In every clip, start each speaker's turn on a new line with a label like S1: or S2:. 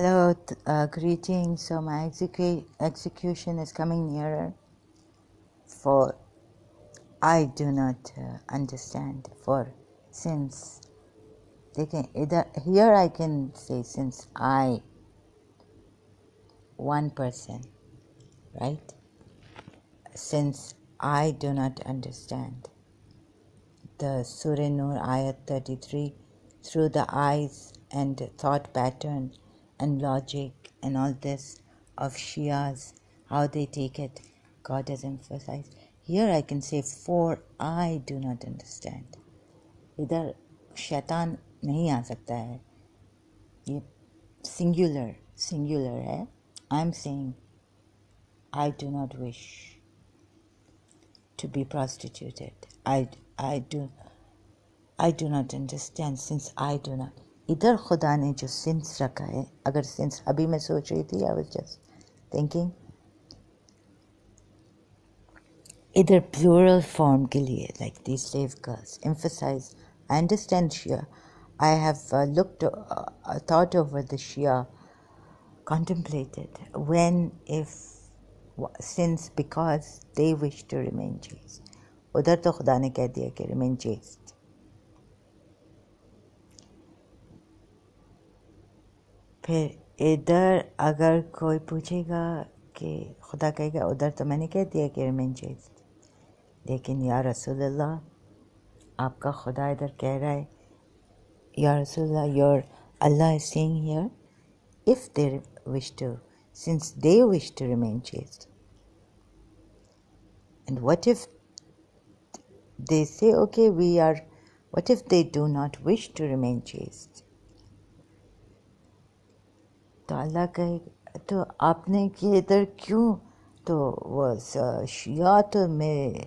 S1: Hello, uh, greetings. So my execu- execution is coming nearer. For I do not uh, understand. For since they can either here I can say since I one person, right? Since I do not understand the Surah Nur Ayat 33 through the eyes and thought pattern and logic and all this of Shias, how they take it, God has emphasized. Here I can say, for I do not understand. Either Shaitan nahi aa sakta hai. Ye singular, singular hai. I'm saying, I do not wish to be prostituted. I, I do I do not understand since I do not. इधर खुदा ने जो since रखा है अगर since अभी मैं सोच रही थी आई वॉज जस्ट थिंकिंग इधर प्योरल फॉर्म के लिए like the slave girls emphasise I understand Shia I have uh, looked, uh, uh, thought over the Shia, contemplated when, if, since, because they wish to उधर तो खुदा ने कह दिया कि रिमेन जेज फिर इधर अगर कोई पूछेगा कि खुदा कहेगा उधर तो मैंने कह दिया कि रमीन चीज लेकिन या रसोल्ला आपका खुदा इधर कह रहा है या रसूल योर अल्लाह sing here if they're wish to since they wish to remain chaste and what if they say okay we are what if they do not wish to remain chaste तो अल्लाह कहे तो आपने किए इधर क्यों तो वो शिया तो मेरे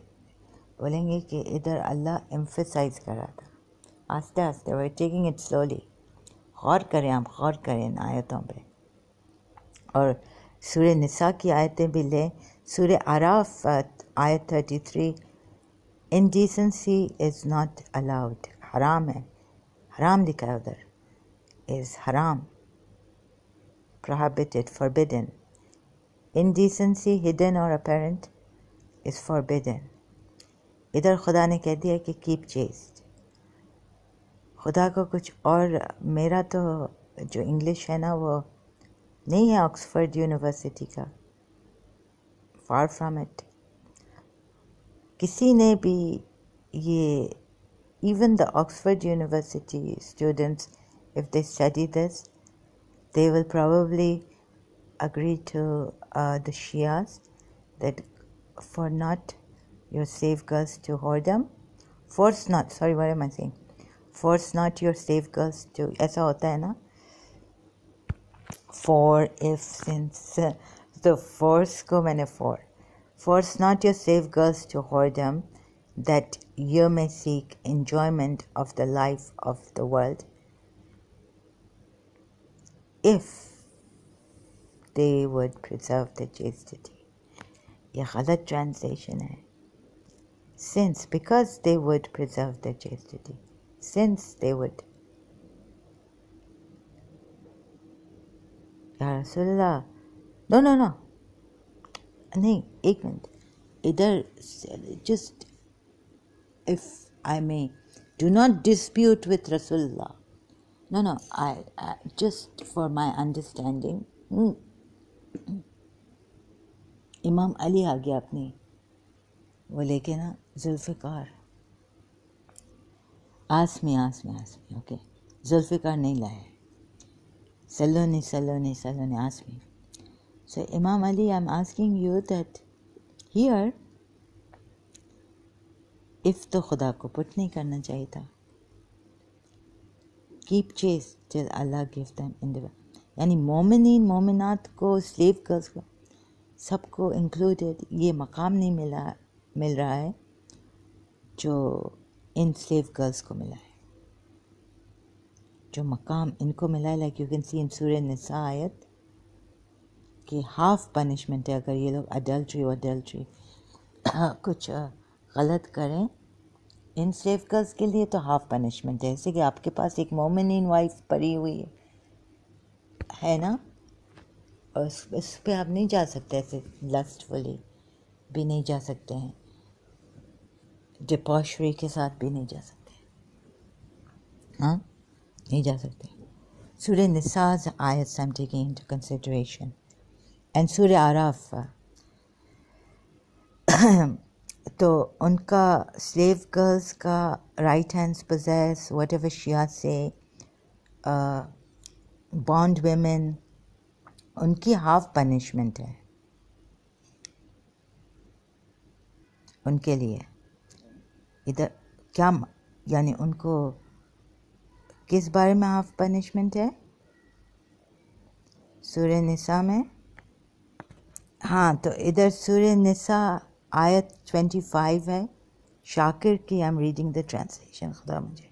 S1: बोलेंगे कि इधर अल्लाह एम्फेसाइज करा था आस्ते आस्ते वे टेकिंग इट स्लोली गौर करें आप गौर करें इन आयतों पर और सूर्य निसा की आयतें भी लें सूर्य आराफ आयत thirty three indecency is not allowed हराम है हराम लिखा है उधर इज़ हराम prohibited, forbidden. इनडिसेंसी हिडन और अपेरेंट इज़ फॉरबिडन इधर खुदा ने कह दिया कि कीप चेस्ट खुदा को कुछ और मेरा तो जो इंग्लिश है ना वो नहीं है ऑक्सफर्ड यूनिवर्सिटी का फार फ्राम इट किसी ने भी ये even the Oxford University students if they study this they will probably agree to uh, the Shias that for not your slave girls to whoredom, force not, sorry, what am I saying? Force not your slave girls to, ऐसा hota hai na. For if since uh, the force go मैंने for force not your slave girls to whoredom that you may seek enjoyment of the life of the world if they would preserve the chastity. ये गलत since because they would preserve their chastity since they would या no. No, no, I नहीं ignorant. Either just, if I may, do not dispute with रसूलल्लाह No, no, I, I just for my understanding. इमाम hmm. Ali आ गया अपनी वो लेके ना जुल्फ़िकार आस में आस में आस में ओके जुल्फ़िकार नहीं लाए सल्लो नहीं सल्लो नहीं सल्लो नहीं आस में सो इमाम अली I am asking you that here if तो खुदा को पुट नहीं करना चाहिए था कीप चेस टिल अल्लाह गिव दैम इंदिवा यानी मोमिन मोमिनत को स्लेव गर्ल्स को सबको इंक्लूडेड ये मकाम नहीं मिला मिल रहा है जो इन स्लेव गर्ल्स को मिला है जो मकाम इनको मिला है like you can see in सूर्य नसायत आयत कि हाफ पनिशमेंट है अगर ये लोग अडल्ट्री और अडल्ट्री कुछ गलत करें इन सेफ गर्ल्स के लिए तो हाफ पनिशमेंट है जैसे कि आपके पास एक मोमिन वाइफ पड़ी हुई है है ना और उस, उस पर आप नहीं जा सकते ऐसे लस्टफुली भी नहीं जा सकते हैं डिपॉशरी के साथ भी नहीं जा सकते हाँ नहीं जा सकते सूर्य निसाज आयत some taking into consideration and सूर्य आराफ तो उनका स्लेव गर्ल्स का right hands possess whatever Shia say bond women उनकी हाफ पनिशमेंट है उनके लिए इधर क्या यानी उनको किस बारे में हाफ पनिशमेंट है सूर्य निशा में हाँ तो इधर सूर्य निशा आयत 25 है शाकिर की I am reading the translation खुदा मुझे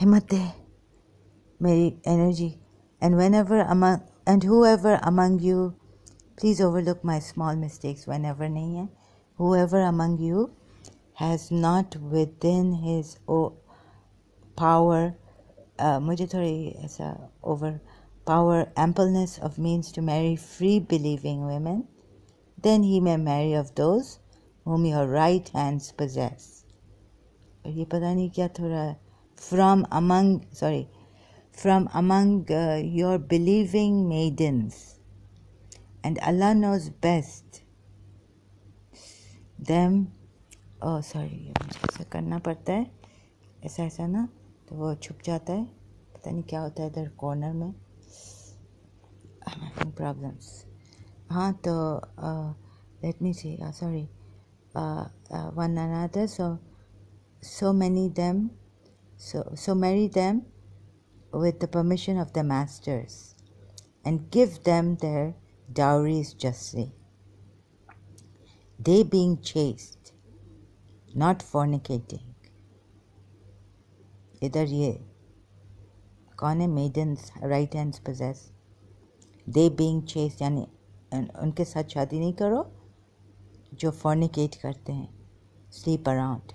S1: हिम्मत दे मेरी energy and whenever among and whoever among you please overlook my small mistakes whenever नहीं है whoever among you has not within his oh power मुझे थोड़ी ऐसा over power ampleness of means to marry free believing women then he may marry of those whom your right hands possess. और ये पता नहीं क्या थोड़ा from among sorry from among uh, your believing maidens and Allah knows best them oh sorry ऐसा करना पड़ता है ऐसा ऐसा ना तो वो छुप जाता है पता नहीं क्या होता है इधर कॉर्नर में I am having huh, the uh, let me see uh, sorry uh, uh, one another so so many them so so marry them with the permission of the masters and give them their dowries justly they being chaste not fornicating इधर ye. कौन है maidens right hands possess they being chaste यानी उनके साथ शादी नहीं करो जो फॉर्निकेट करते हैं sleep around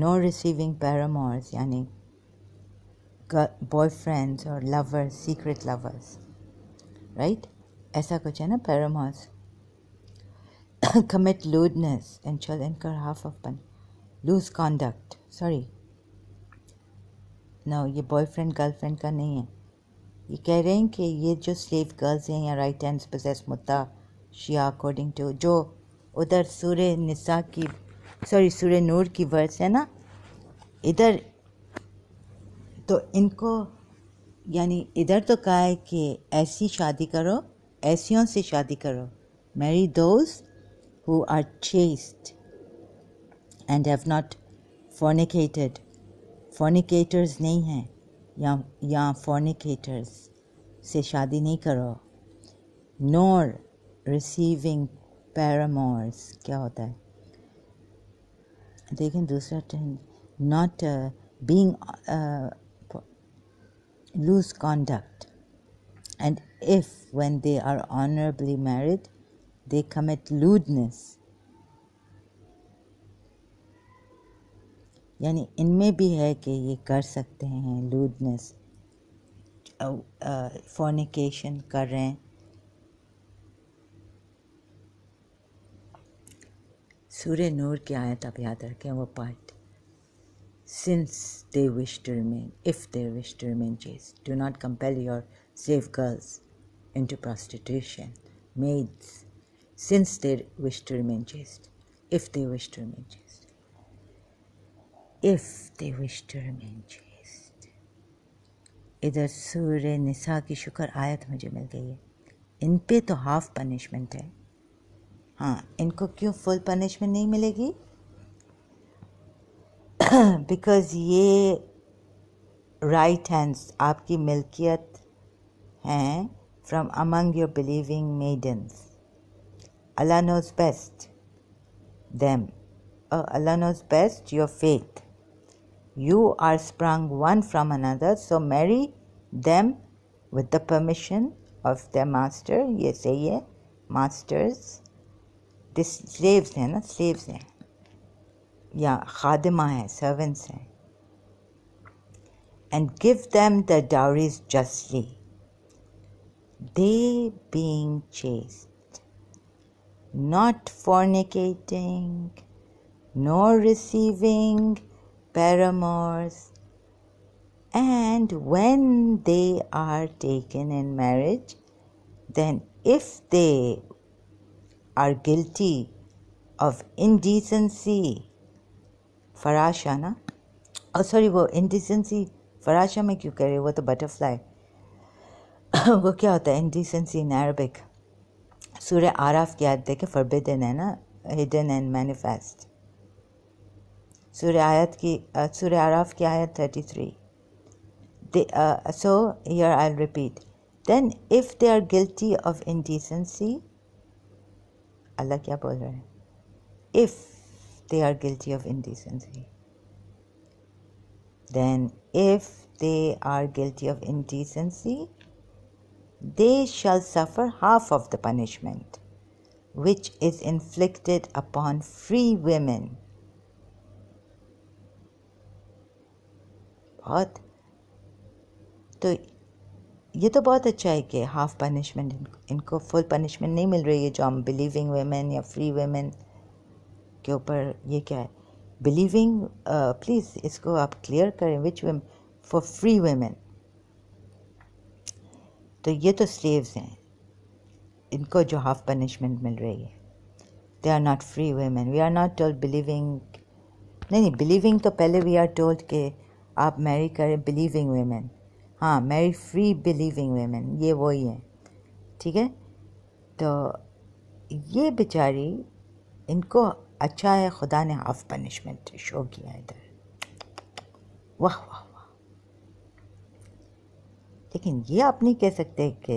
S1: no receiving paramours यानी बॉयफ्रेंड्स और लवर्स सीक्रेट लवर्स राइट ऐसा कुछ है ना paramours lewdness and and shall कर हाफ ऑफ पन लूज कॉन्डक्ट सॉरी ना ये बॉयफ्रेंड गर्लफ्रेंड का नहीं है ये कह रहे हैं कि ये जो स्लेव गर्ल्स हैं या राइट हैंड्स पोजेस मुद्दा शिया अकॉर्डिंग टू जो उधर सूर निसा की सॉरी सूर नूर की वर्स है ना इधर तो इनको यानी इधर तो कहा है कि ऐसी शादी करो ऐसियों से शादी करो मैरी दोस्त who are chaste and have not fornicated fornicators नहीं हैं या या फॉर्निकेटर्स से शादी नहीं करो नोर रिसीविंग पैरामोर्स क्या होता है देखें दूसरा trend not being loose conduct and if when they are honourably married they commit lewdness यानी इनमें भी है कि ये कर सकते हैं लूडनेस फोनिकेशन कर रहे हैं सूर्य नूर की आयत आप याद रखें वो part since they wish to remain if they wish to remain chaste do not compel your slave girls to prostitution maids since they wish to remain chaste, if they wish to remain chaste. if they wish to remain chaste. इधर सूर्य निसा की शुक्र आयत मुझे मिल गई है इन पे तो half punishment है हाँ इनको क्यों फुल पनिशमेंट नहीं मिलेगी बिकॉज़ ये राइट हैंड्स आपकी मिल्कियत हैं from among your believing maidens Allah knows best them Allah knows best your faith You are sprung one from another, so marry them with the permission of their master. Ye say ye, masters. This slaves are na, slaves हैं ya khadima हैं servants हैं and give them their dowries justly, they being chaste, not fornicating, nor receiving paramours. And when they are taken in marriage, then if they are guilty of indecency, farashana, oh sorry, wo indecency, farasha mein kyu kare, wo to butterfly, wo kya indecency in Arabic, surah araf ki forbidden hai na, hidden and manifest, Surah, Ayat ki, uh, Surah Araf ki Ayat 33. uh, so here I'll repeat. Then if they are guilty of indecency, Allah kya bol rahe If they are guilty of indecency, then if they are guilty of indecency, they shall suffer half of the punishment which is inflicted upon free women बहुत तो ये तो बहुत अच्छा है कि half punishment इनको, इनको फुल पनिशमेंट नहीं मिल रही है जो हम बिलीविंग वेमेन या फ्री वेमेन के ऊपर ये क्या है बिलीविंग प्लीज़ इसको आप क्लियर करें विच वेम फॉर फ्री वेमेन तो ये तो स्लेव्स हैं इनको जो हाफ पनिशमेंट मिल रही है they are not free women we are not told believing नहीं नहीं बिलीविंग तो पहले वी आर टोल्ड के आप मैरी करें बिलीविंग वेमेन हाँ मैरी फ्री बिलीविंग वेमेन ये वही है ठीक है तो ये बेचारी इनको अच्छा है खुदा ने हाफ पनिशमेंट शो किया इधर वाह वाह वाह लेकिन ये आप नहीं कह सकते कि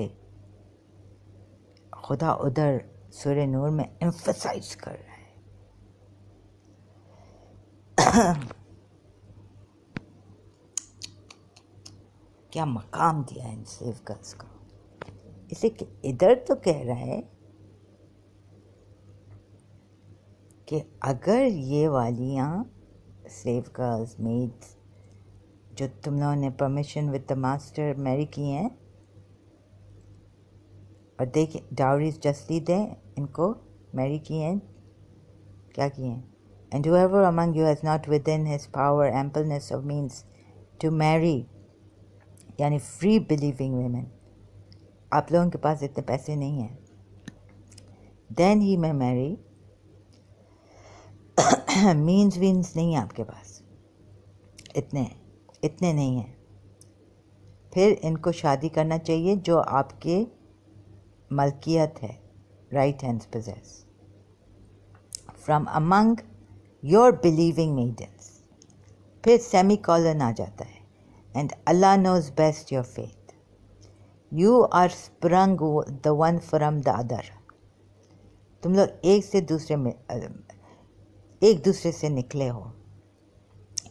S1: खुदा उधर सूर्य नूर में एम्फसाइज कर रहा है क्या मकाम दिया है इन सेवकर्स को इसे इधर तो कह रहा है कि अगर ये वालियाँ सेवकर्स मेड्स जो तुम लोगों ने permission with the master marry की हैं और देखिए डाउरीज जस्टली दें इनको मैरी की हैं क्या किए हैं and among you has not within his power ampleness of means to marry यानी फ्री बिलीविंग वेमेन आप लोगों के पास इतने पैसे नहीं हैं then he may marry means वीन्स नहीं है आपके पास इतने इतने नहीं हैं फिर इनको शादी करना चाहिए जो आपके मलकियत है right hands possess from among your believing maidens फिर सेमी कॉलन आ जाता है and Allah knows best your faith. You are sprung the one from the other. तुम लोग एक से दूसरे में एक दूसरे से निकले हो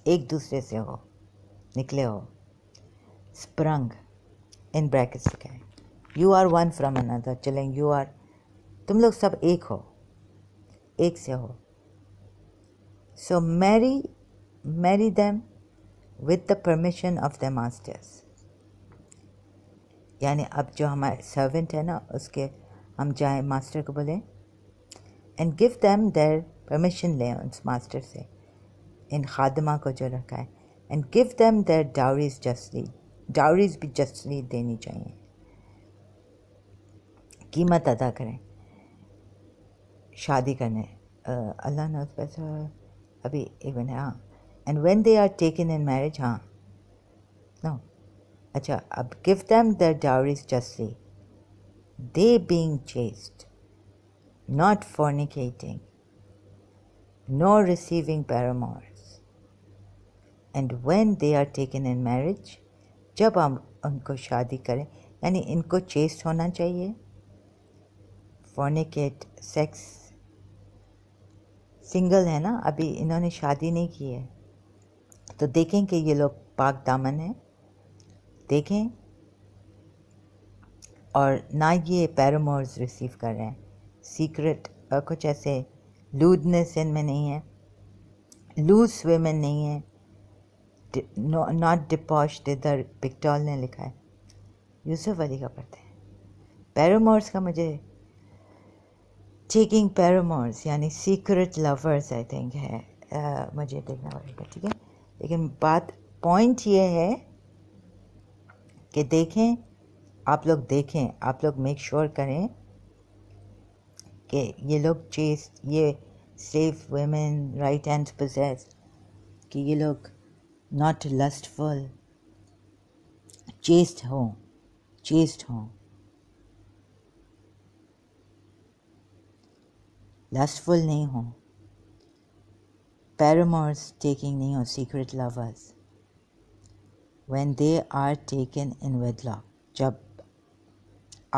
S1: एक दूसरे से हो निकले हो स्प्रंग इन ब्रैकेट्स क्या है you are one from another चलें यू आर तुम लोग सब एक हो एक से हो so marry marry them with the permission of the masters यानी अब जो हमारे सर्वेंट है ना उसके हम जाए मास्टर को बोलें and give them their permission लें उस मास्टर से इन खादमा को जो रखा है and give them their dowries justly dowries भी जस्टली देनी चाहिए कीमत अदा करें शादी करने अल्लाह ने उस पैसा तो अभी इवन हाँ and when they are taken in marriage, huh? No. Acha, give them their dowries justly. They being chaste, not fornicating, nor receiving paramours. And when they are taken in marriage, jab हम unko शादी kare, yani inko chaste hona chahiye, fornicate, sex, single है ना अभी इन्होंने शादी नहीं की है तो देखें कि ये लोग पाक दामन हैं देखें और ना ये पैरामोर्स रिसीव कर रहे हैं सीक्रेट कुछ ऐसे लूडनेस इनमें नहीं है लूज वेमेन नहीं है नॉट डिपॉश इधर पिक्टॉल ने लिखा है यूसुफ अली का पढ़ते हैं पैरामोर्स का मुझे टेकिंग पैरामोर्स यानी सीक्रेट लवर्स आई थिंक है uh, मुझे देखना पड़ेगा ठीक है लेकिन बात पॉइंट ये है कि देखें आप लोग देखें आप लोग मेक श्योर करें कि ये लोग चेस ये safe women right and possess कि ये लोग नॉट लस्टफुल चेस्ट हों चेस्ट हों लस्टफुल नहीं हों paramours taking neo secret lovers when they are taken in wedlock jab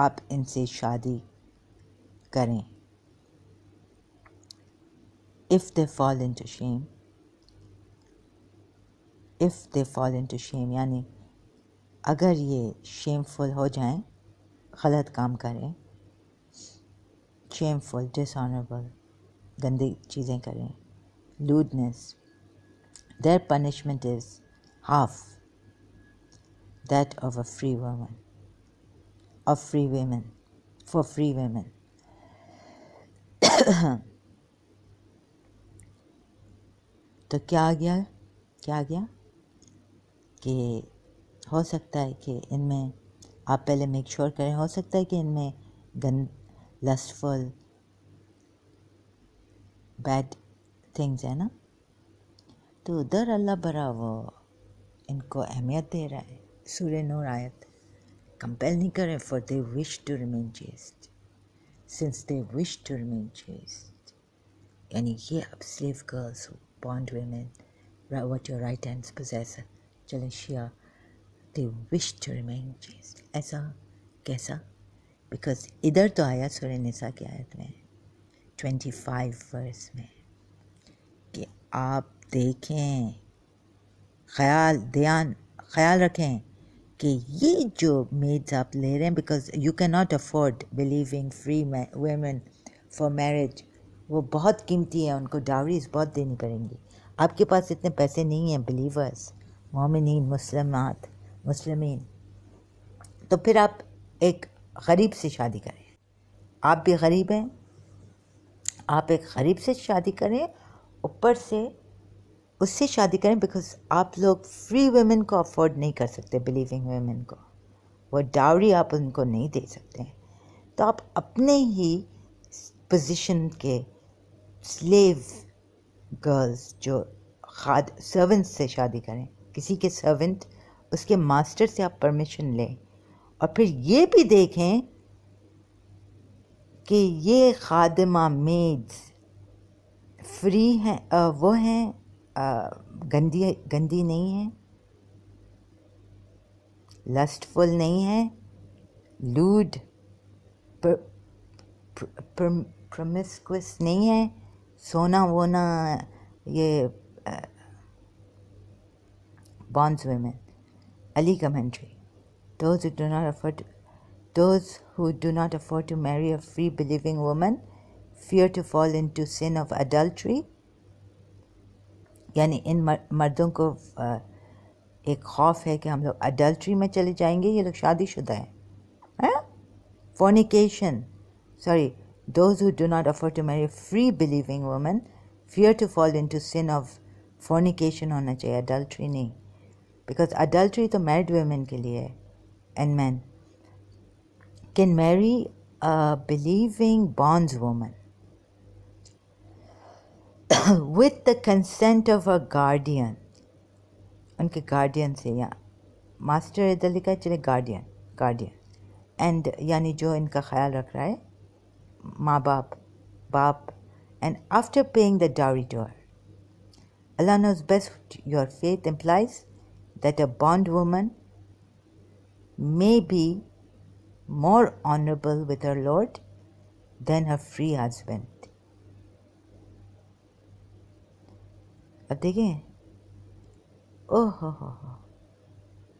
S1: aap inse शादी kare if they fall into shame if they fall into shame yani agar ye shameful ho jaye गलत काम करें shameful dishonourable गंदी चीज़ें करें lewdness, their punishment is half that of a free woman, of free women, for free women. तो क्या आ गया क्या आ गया कि हो सकता है कि इनमें आप पहले मेक श्योर sure करें हो सकता है कि इनमें गन लस्टफुल बैड थिंग्स है ना तो उधर अल्लाह बरा वो इनको अहमियत दे रहा है सूर्य नूर आयत कंपेल नहीं करें for they wish to remain chaste since they wish to remain chaste यानी ये अब slave girls bond women what your right hands possess चले शिया they wish to remain chaste ऐसा कैसा बिकॉज इधर तो आया सूर्य निसा की आयत में ट्वेंटी फाइव वर्स में कि आप देखें ख्याल ध्यान ख्याल रखें कि ये जो मेड्स आप ले रहे हैं because you can not afford believing free women for marriage वो बहुत कीमती है उनको डावरीज बहुत देनी पड़ेंगी आपके पास इतने पैसे नहीं हैं बिलीवर्स मोमिन मुस्लिम मुसलमिन तो फिर आप एक गरीब से शादी करें आप भी गरीब हैं आप एक गरीब से शादी करें ऊपर से उससे शादी करें बिकॉज आप लोग फ्री वेमेन को अफोर्ड नहीं कर सकते बिलीविंग वेमेन को वो डावरी आप उनको नहीं दे सकते तो आप अपने ही पोजीशन के स्लेव गर्ल्स जो खाद सर्वेंट से शादी करें किसी के सर्वेंट उसके मास्टर से आप परमिशन लें और फिर ये भी देखें कि ये खादमा मेड्स फ्री हैं वो हैं गंदी गंदी नहीं है लस्टफुल नहीं है लूड प्रमिस्कुस नहीं है सोना वोना ये bonds women Ali commentary do not afford those who do not afford to marry a free believing women fear to fall into sin of adultery यानी इन मर्दों को एक खौफ है कि हम लोग अडल्ट्री में चले जाएंगे ये लोग शादीशुदा हैं fornication sorry those who do not afford to marry free believing women fear to fall into sin of fornication होना चाहिए अडल्ट्री नहीं बिकॉज अडल्ट्री तो मैरिड वेमेन के लिए है and man can marry believing bonds women with the consent of her guardian उनके guardian से या master इधर लिखा चले guardian guardian and यानी जो इनका ख्याल रख रहा है माँ बाप बाप and after paying the dowry to her Allah knows best your faith implies that a bondwoman may be more honorable with her Lord than her free husband. अब देखें ओह हो हो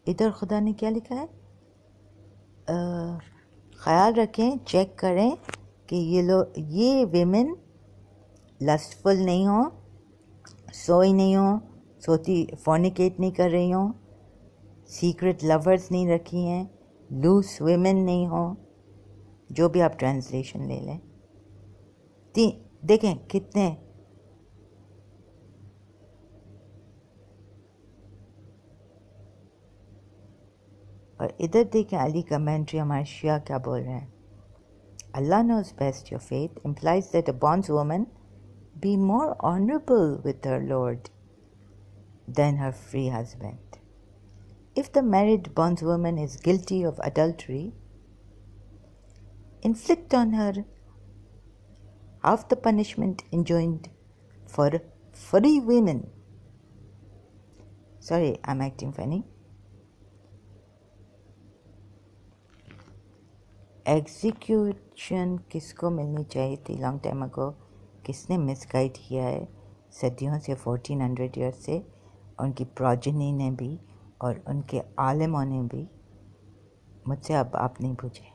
S1: इधर खुदा ने क्या लिखा है ख्याल रखें चेक करें कि ये लोग ये वेमेन लस्टफुल नहीं हों सोई नहीं हो सोती फोनिकेट नहीं कर रही हों सीक्रेट लवर्स नहीं रखी हैं लूस वेमेन नहीं हों जो भी आप ट्रांसलेशन ले लें ती देखें कितने और इधर देखें अली कमेंट्री हमारे शिया क्या बोल रहे हैं knows best your faith implies that a bondswoman be more honorable with her lord than her free husband. If the married bondswoman is guilty of adultery, inflict on her half the punishment enjoined for free women. Sorry, I'm acting funny. Execution किसको मिलनी चाहिए थी long time ago किसने misguide किया है सदियों से fourteen hundred year से उनकी प्रोजनी ने भी और उनके आलमों ने भी मुझसे अब आप नहीं पूछे